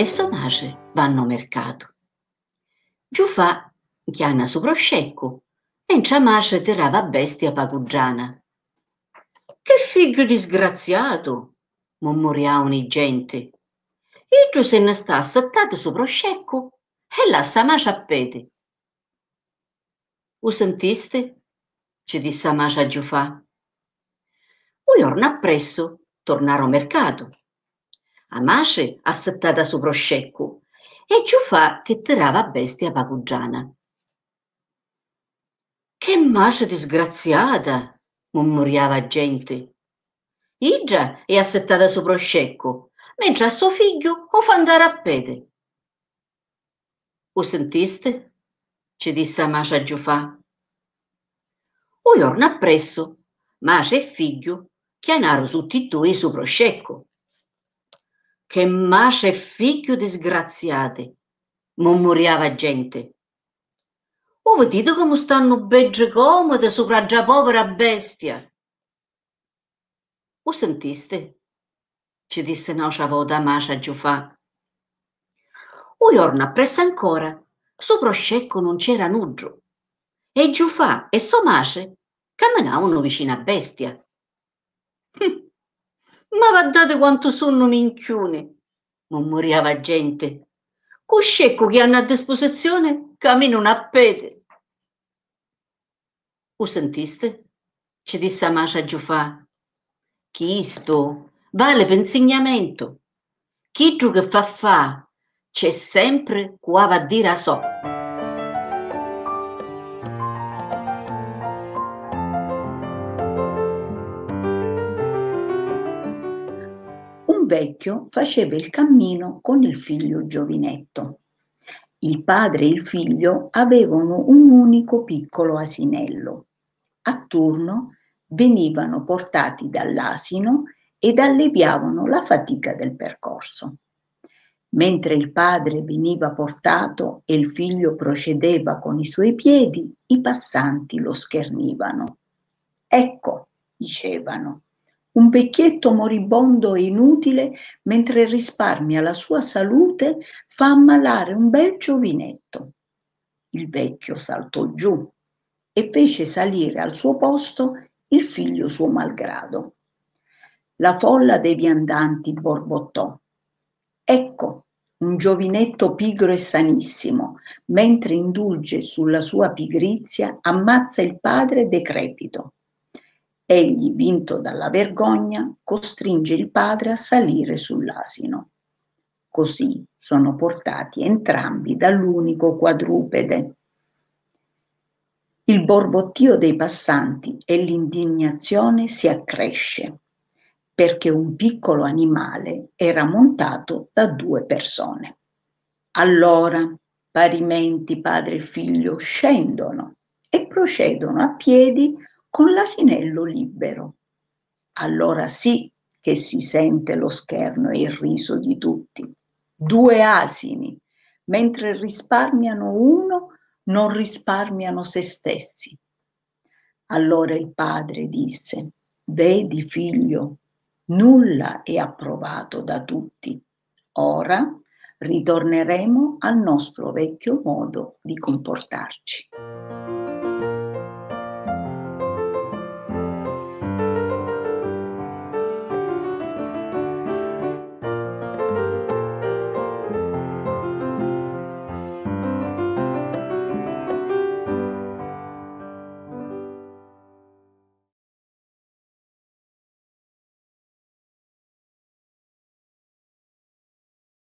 e somace vanno mercato. Giufà chiana su proscecco e in ciamace tirava bestia pagugiana. Che figlio disgraziato! mormoriavano i gente. tu se ne sta assettato su proscecco e la samace a pete. U sentiste? ci disse Amacia Giufà. Un giorno appresso tornarono mercato a masce assettata sopra scecco e ciuffà che tirava bestia pacugiana. Che masce disgraziata! mormoriava gente. Igia è assettata sopra scecco, mentre a suo figlio o fa andare a pede. O sentiste? ci disse Amacia Giufà. Un giorno appresso, Mace e figlio chianarono tutti e due sopra scecco che masce figlio disgraziate, mormoriava gente. O oh, vedete come stanno begge comode sopra già povera bestia. O sentiste? Ci disse Nocia Voda Mascia Giufà. O giorno appresso ancora, sopra scecco non c'era nuggio. E Giufà e Somace camminavano vicino a bestia. Hm. Ma guardate quanto sono minchione, mormoriava gente. Cuscecco che hanno a disposizione cammino a pete. O sentiste? Ci disse Amacia Giuffà. Chisto vale per insegnamento. Chi che fa fa, c'è sempre qua va a dire a so. vecchio faceva il cammino con il figlio giovinetto. Il padre e il figlio avevano un unico piccolo asinello. A turno venivano portati dall'asino ed alleviavano la fatica del percorso. Mentre il padre veniva portato e il figlio procedeva con i suoi piedi, i passanti lo schernivano. Ecco, dicevano, un vecchietto moribondo e inutile, mentre risparmia la sua salute, fa ammalare un bel giovinetto. Il vecchio saltò giù e fece salire al suo posto il figlio suo malgrado. La folla dei viandanti borbottò. Ecco un giovinetto pigro e sanissimo, mentre indulge sulla sua pigrizia, ammazza il padre decrepito. Egli, vinto dalla vergogna, costringe il padre a salire sull'asino. Così sono portati entrambi dall'unico quadrupede. Il borbottio dei passanti e l'indignazione si accresce perché un piccolo animale era montato da due persone. Allora, parimenti padre e figlio scendono e procedono a piedi con l'asinello libero. Allora sì che si sente lo scherno e il riso di tutti. Due asini, mentre risparmiano uno, non risparmiano se stessi. Allora il padre disse, vedi figlio, nulla è approvato da tutti. Ora ritorneremo al nostro vecchio modo di comportarci.